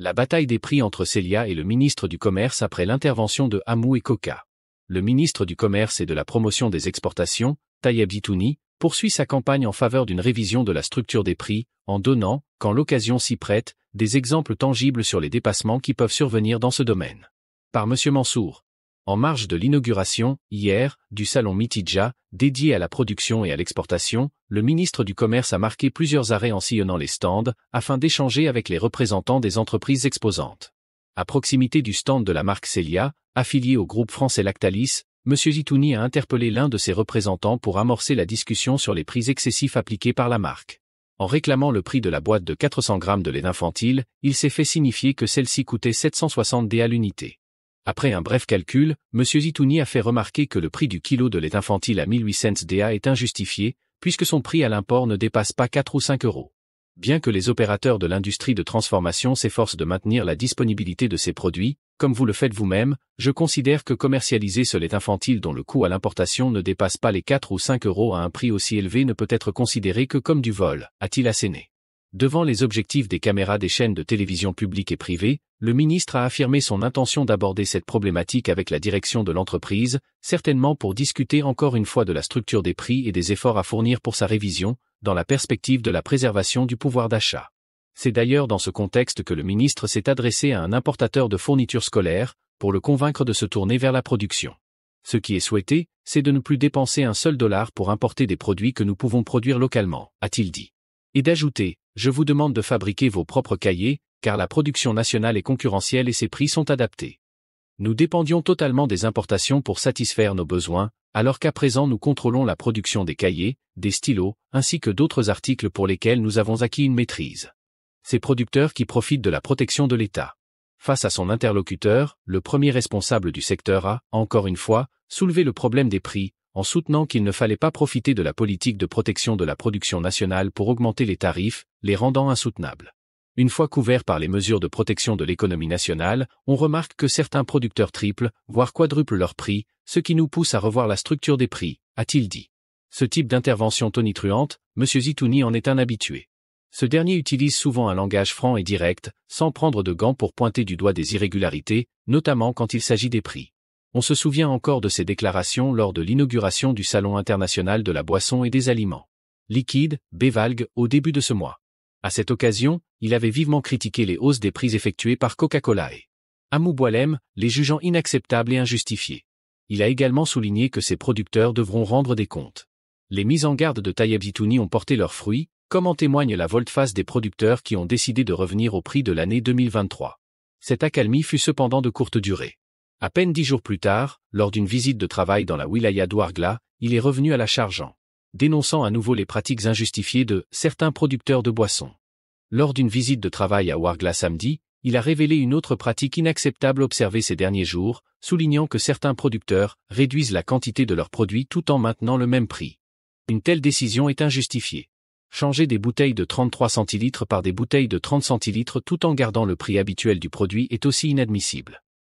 La bataille des prix entre Célia et le ministre du Commerce après l'intervention de Hamou et Coca. Le ministre du Commerce et de la Promotion des Exportations, Tayeb Ditouni, poursuit sa campagne en faveur d'une révision de la structure des prix, en donnant, quand l'occasion s'y prête, des exemples tangibles sur les dépassements qui peuvent survenir dans ce domaine. Par M. Mansour, en marge de l'inauguration, hier, du salon Mitidja, dédié à la production et à l'exportation, le ministre du Commerce a marqué plusieurs arrêts en sillonnant les stands, afin d'échanger avec les représentants des entreprises exposantes. À proximité du stand de la marque Celia, affilié au groupe français Lactalis, M. Zitouni a interpellé l'un de ses représentants pour amorcer la discussion sur les prix excessifs appliqués par la marque. En réclamant le prix de la boîte de 400 grammes de lait infantile, il s'est fait signifier que celle-ci coûtait 760 D à l'unité. Après un bref calcul, M. Zitouni a fait remarquer que le prix du kilo de lait infantile à 1800 DA est injustifié, puisque son prix à l'import ne dépasse pas 4 ou 5 euros. Bien que les opérateurs de l'industrie de transformation s'efforcent de maintenir la disponibilité de ces produits, comme vous le faites vous-même, je considère que commercialiser ce lait infantile dont le coût à l'importation ne dépasse pas les 4 ou 5 euros à un prix aussi élevé ne peut être considéré que comme du vol, a-t-il asséné. Devant les objectifs des caméras des chaînes de télévision publiques et privées, le ministre a affirmé son intention d'aborder cette problématique avec la direction de l'entreprise, certainement pour discuter encore une fois de la structure des prix et des efforts à fournir pour sa révision, dans la perspective de la préservation du pouvoir d'achat. C'est d'ailleurs dans ce contexte que le ministre s'est adressé à un importateur de fournitures scolaires, pour le convaincre de se tourner vers la production. Ce qui est souhaité, c'est de ne plus dépenser un seul dollar pour importer des produits que nous pouvons produire localement, a-t-il dit et d'ajouter, je vous demande de fabriquer vos propres cahiers, car la production nationale est concurrentielle et ses prix sont adaptés. Nous dépendions totalement des importations pour satisfaire nos besoins, alors qu'à présent nous contrôlons la production des cahiers, des stylos, ainsi que d'autres articles pour lesquels nous avons acquis une maîtrise. Ces producteurs qui profitent de la protection de l'État. Face à son interlocuteur, le premier responsable du secteur a, encore une fois, soulevé le problème des prix, en soutenant qu'il ne fallait pas profiter de la politique de protection de la production nationale pour augmenter les tarifs, les rendant insoutenables. Une fois couverts par les mesures de protection de l'économie nationale, on remarque que certains producteurs triplent, voire quadruplent leurs prix, ce qui nous pousse à revoir la structure des prix, a-t-il dit. Ce type d'intervention tonitruante, M. Zitouni en est un habitué. Ce dernier utilise souvent un langage franc et direct, sans prendre de gants pour pointer du doigt des irrégularités, notamment quand il s'agit des prix on se souvient encore de ses déclarations lors de l'inauguration du Salon international de la boisson et des aliments. Liquide, Bévalgue, au début de ce mois. À cette occasion, il avait vivement critiqué les hausses des prix effectuées par Coca-Cola et Amou Boalem, les jugeant inacceptables et injustifiées. Il a également souligné que ses producteurs devront rendre des comptes. Les mises en garde de Tayeb Zitouni ont porté leurs fruits, comme en témoigne la volte-face des producteurs qui ont décidé de revenir au prix de l'année 2023. Cette accalmie fut cependant de courte durée. À peine dix jours plus tard, lors d'une visite de travail dans la wilaya d'Ouargla, il est revenu à la charge en dénonçant à nouveau les pratiques injustifiées de certains producteurs de boissons. Lors d'une visite de travail à Ouargla samedi, il a révélé une autre pratique inacceptable observée ces derniers jours, soulignant que certains producteurs réduisent la quantité de leurs produits tout en maintenant le même prix. Une telle décision est injustifiée. Changer des bouteilles de 33 centilitres par des bouteilles de 30 centilitres tout en gardant le prix habituel du produit est aussi inadmissible.